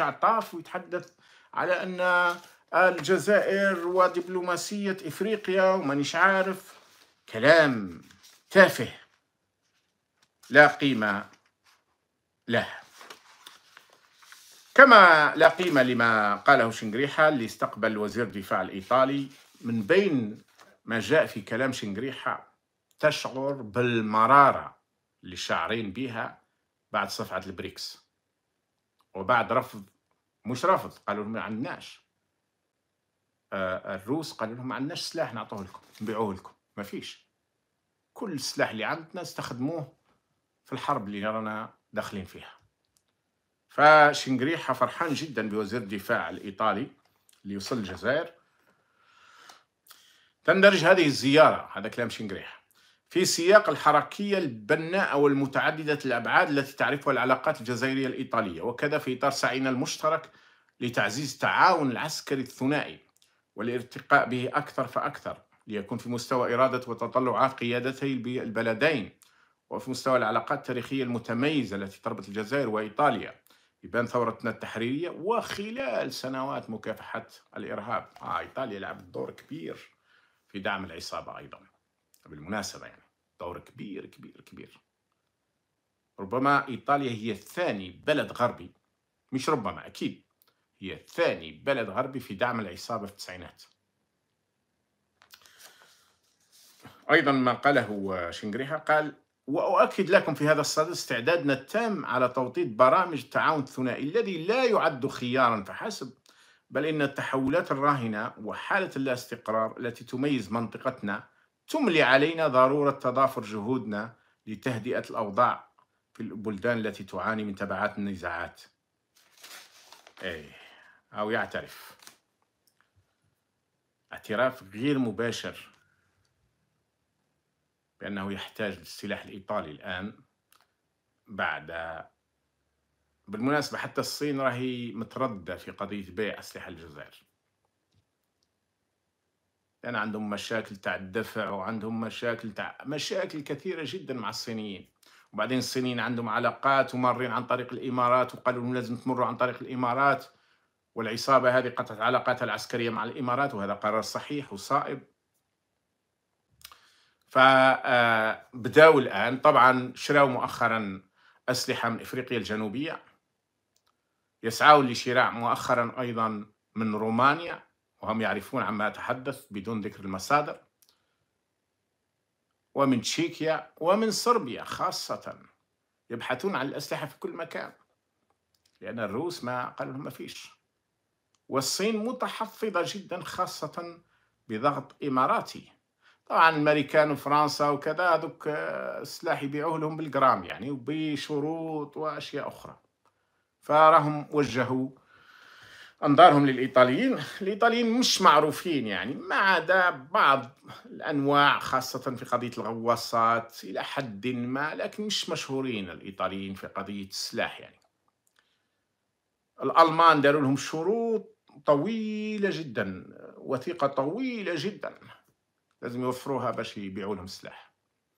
يخرج على ويتحدث على أن الجزائر ودبلوماسية إفريقيا ومانيش عارف كلام تافه لا قيمة له كما لا قيمة لما قاله شنقريحة اللي استقبل وزير الدفاع الإيطالي من بين ما جاء في كلام شنقريحة تشعر بالمرارة اللي شاعرين بها بعد صفعة البريكس وبعد رفض مش رفض قالوا لهم ما عندناش آه، الروس قالوا لهم ما عندناش سلاح نعطوه لكم نبيعوه لكم ما فيش كل السلاح اللي عندنا استخدموه في الحرب اللي رانا داخلين فيها فشنغريحة فرحان جدا بوزير الدفاع الإيطالي اللي يوصل الجزائر تندرج هذه الزيارة هذا كلام شنغريحة في سياق الحركية البناء والمتعددة الأبعاد التي تعرفها العلاقات الجزائرية الإيطالية وكذا في إطار سعينا المشترك لتعزيز التعاون العسكري الثنائي والارتقاء به أكثر فأكثر ليكون في مستوى إرادة وتطلعات قيادتي البلدين وفي مستوى العلاقات التاريخية المتميزة التي تربط الجزائر وإيطاليا بين ثورتنا التحريرية وخلال سنوات مكافحة الإرهاب آه إيطاليا لعبت دور كبير في دعم العصابة أيضاً بالمناسبة يعني دور كبير كبير كبير ربما إيطاليا هي ثاني بلد غربي مش ربما أكيد هي ثاني بلد غربي في دعم العصابة في التسعينات أيضا ما قاله شنغريها قال وأؤكد لكم في هذا الصدد استعدادنا التام على توطيد برامج التعاون الثنائي الذي لا يعد خيارا فحسب بل إن التحولات الراهنة وحالة الاستقرار التي تميز منطقتنا تملي علينا ضرورة تضافر جهودنا لتهدئة الأوضاع في البلدان التي تعاني من تبعات النزاعات أي أو يعترف اعتراف غير مباشر بأنه يحتاج للسلاح الإيطالي الآن بعد بالمناسبة حتى الصين راهي متردة في قضية بيع أسلحة الجزائر كان يعني عندهم مشاكل تاع الدفع وعندهم مشاكل تاع مشاكل كثيره جدا مع الصينيين وبعدين الصينيين عندهم علاقات ومارين عن طريق الامارات وقالوا لهم لازم تمروا عن طريق الامارات والعصابه هذه قطعت علاقاتها العسكريه مع الامارات وهذا قرار صحيح وصائب فبداوا آه، الان طبعا شراوا مؤخرا اسلحه من افريقيا الجنوبيه يسعون لشراء مؤخرا ايضا من رومانيا وهم يعرفون عما أتحدث بدون ذكر المصادر ومن تشيكيا ومن صربيا خاصة يبحثون عن الأسلحة في كل مكان لأن الروس ما قال لهم ما فيش والصين متحفظة جدا خاصة بضغط إماراتي طبعا الامريكان وفرنسا وكذا هذوك آه، السلاح يبيعوه لهم بالجرام يعني وبشروط واشياء اخرى فراهم وجهوا انظارهم للايطاليين الايطاليين مش معروفين يعني ما عدا بعض الانواع خاصه في قضيه الغواصات الى حد ما لكن مش مشهورين الايطاليين في قضيه السلاح يعني الالمان داروا لهم شروط طويله جدا وثيقه طويله جدا لازم يوفروها باش يبيعوا لهم السلاح